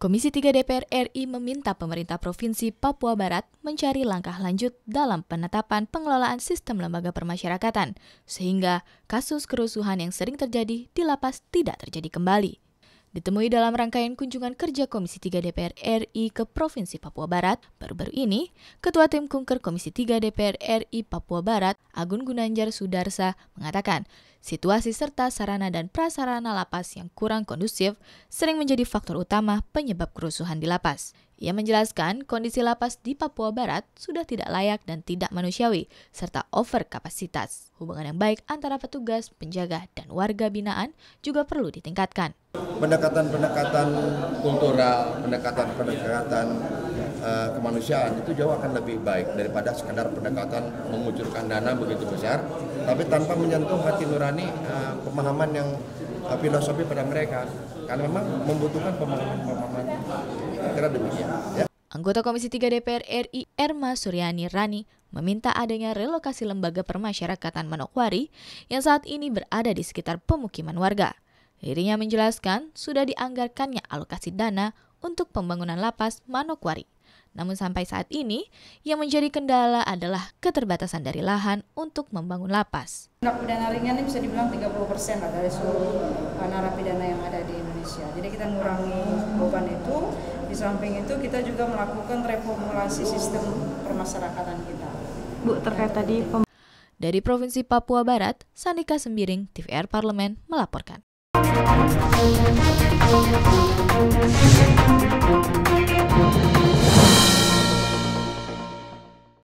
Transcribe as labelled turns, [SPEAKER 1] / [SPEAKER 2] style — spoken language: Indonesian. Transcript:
[SPEAKER 1] Komisi 3 DPR RI meminta pemerintah Provinsi Papua Barat mencari langkah lanjut dalam penetapan pengelolaan sistem lembaga permasyarakatan, sehingga kasus kerusuhan yang sering terjadi di lapas tidak terjadi kembali. Ditemui dalam rangkaian kunjungan kerja Komisi 3 DPR RI ke Provinsi Papua Barat, baru-baru ini, Ketua Tim Kunker Komisi 3 DPR RI Papua Barat, Agun Gunanjar Sudarsa, mengatakan situasi serta sarana dan prasarana lapas yang kurang kondusif sering menjadi faktor utama penyebab kerusuhan di lapas. Ia menjelaskan kondisi lapas di Papua Barat sudah tidak layak dan tidak manusiawi, serta over kapasitas. Hubungan yang baik antara petugas, penjaga, dan warga binaan juga perlu ditingkatkan.
[SPEAKER 2] Pendekatan-pendekatan kultural, pendekatan-pendekatan uh, kemanusiaan itu jauh akan lebih baik daripada sekadar pendekatan mengucurkan dana begitu besar, tapi tanpa menyentuh hati nurani membebani uh, eh, pemahaman yang uh, filosofi pada mereka karena memang membutuhkan pemahaman-pemahaman kira demikian ya.
[SPEAKER 1] Anggota Komisi 3 DPR RI Erma Suryani Rani meminta adanya relokasi lembaga permasyarakatan Manokwari yang saat ini berada di sekitar pemukiman warga. Dirinya menjelaskan sudah dianggarkannya alokasi dana untuk pembangunan lapas Manokwari. Namun sampai saat ini, yang menjadi kendala adalah keterbatasan dari lahan untuk membangun lapas.
[SPEAKER 3] Narapidana ringan ini bisa dibilang 30 persen lah dari seluruh uh, narapidana yang ada di Indonesia. Jadi kita mengurangi beban itu, di samping itu kita juga melakukan reformulasi sistem permasyarakatan kita.
[SPEAKER 1] Bu, terkait tadi ya, pem dari Provinsi Papua Barat, Sandika Sembiring, TVR Parlemen melaporkan.